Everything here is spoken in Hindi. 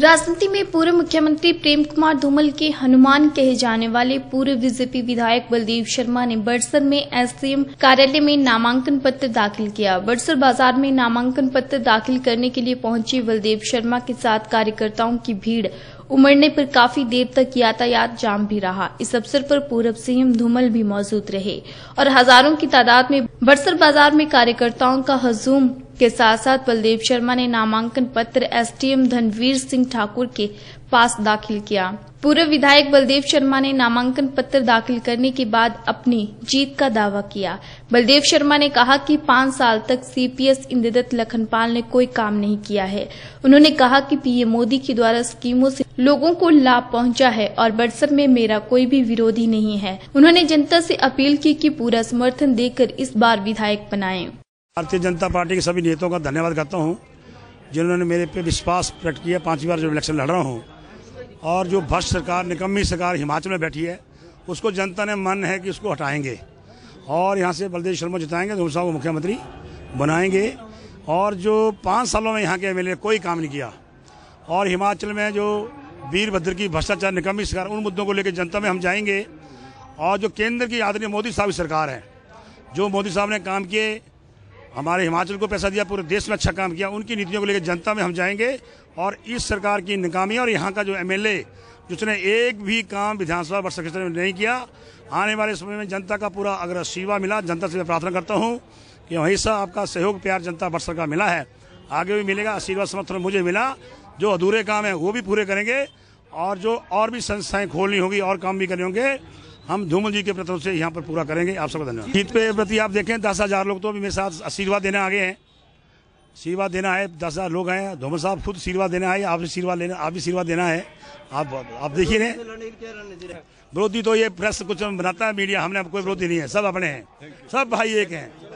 राजनीति में पूर्व मुख्यमंत्री प्रेम कुमार धूमल के हनुमान कहे जाने वाले पूर्व बीजेपी विधायक बलदेव शर्मा ने बड़सर में एसडीएम कार्यालय में नामांकन पत्र दाखिल किया बड़सर बाजार में नामांकन पत्र दाखिल करने के लिए पहुंचे बलदेव शर्मा के साथ कार्यकर्ताओं की भीड़ उमड़ने पर काफी देर तक यातायात जाम भी रहा इस अवसर पर पूर्व सीएम धूमल भी मौजूद रहे और हजारों की तादाद में बड़सर बाजार में कार्यकर्ताओं का हजूम के साथ साथ बलदेव शर्मा ने नामांकन पत्र एसडीएम धनवीर सिंह ठाकुर के पास दाखिल किया पूर्व विधायक बलदेव शर्मा ने नामांकन पत्र दाखिल करने के बाद अपनी जीत का दावा किया बलदेव शर्मा ने कहा कि पांच साल तक सीपीएस इंद्रदत्त लखनपाल ने कोई काम नहीं किया है उन्होंने कहा कि पीएम मोदी के द्वारा स्कीमों से लोगों को लाभ पहुंचा है और बरसत में मेरा कोई भी विरोधी नहीं है उन्होंने जनता से अपील की कि पूरा समर्थन देकर इस बार विधायक बनाएं। भारतीय जनता पार्टी के सभी नेताओं का धन्यवाद करता हूँ जिन्होंने मेरे पे विश्वास प्रकट किया पांचवी बार जो इलेक्शन लड़ रहा हूँ और जो भ्रष्ट सरकार निकम्मी सरकार हिमाचल में बैठी है उसको जनता ने मन है कि उसको हटाएंगे और यहाँ से बलदेव शर्मा जिताएंगे धूम साहब को मुख्यमंत्री बनाएंगे और जो पाँच सालों में यहाँ के एमएलए कोई काम नहीं किया और हिमाचल में जो वीरभद्र की भ्रष्टाचार निकम्मी सरकार उन मुद्दों को लेकर जनता में हम जाएंगे और जो केंद्र की आदरणीय मोदी साहब की सरकार है जो मोदी साहब ने काम किए हमारे हिमाचल को पैसा दिया पूरे देश में अच्छा काम किया उनकी नीतियों को लेकर जनता में हम जाएंगे और इस सरकार की निकामी और यहाँ का जो एमएलए जिसने एक भी काम विधानसभा वर्ष क्षेत्र में नहीं किया आने वाले समय में जनता का पूरा अगर सेवा मिला जनता से मैं प्रार्थना करता हूँ कि वहीं से आपका सहयोग प्यार जनता वर्ष का मिला है आगे भी मिलेगा आशीर्वाद समर्थन मुझे मिला जो अधूरे काम है वो भी पूरे करेंगे और जो और भी संस्थाएं खोलनी होगी और काम भी करेंगे हम धूमल जी के प्रति से यहाँ पर पूरा करेंगे आप सबका धन्यवाद जीत पे प्रति आप देखें दस हज़ार लोग तो अभी मेरे साथ आशीर्वाद देने आगे हैं आशीर्वाद देना है दस हज़ार लोग हैं धूमल साहब खुद आशीर्वाद देना है आप भी आशीर्वाद लेना आप भी आशीर्वाद देना है आप आप देखिए रहे विरोधी तो ये प्रेस कुछ बनाता है मीडिया हमने कोई विरोधी नहीं है सब अपने हैं सब भाई एक हैं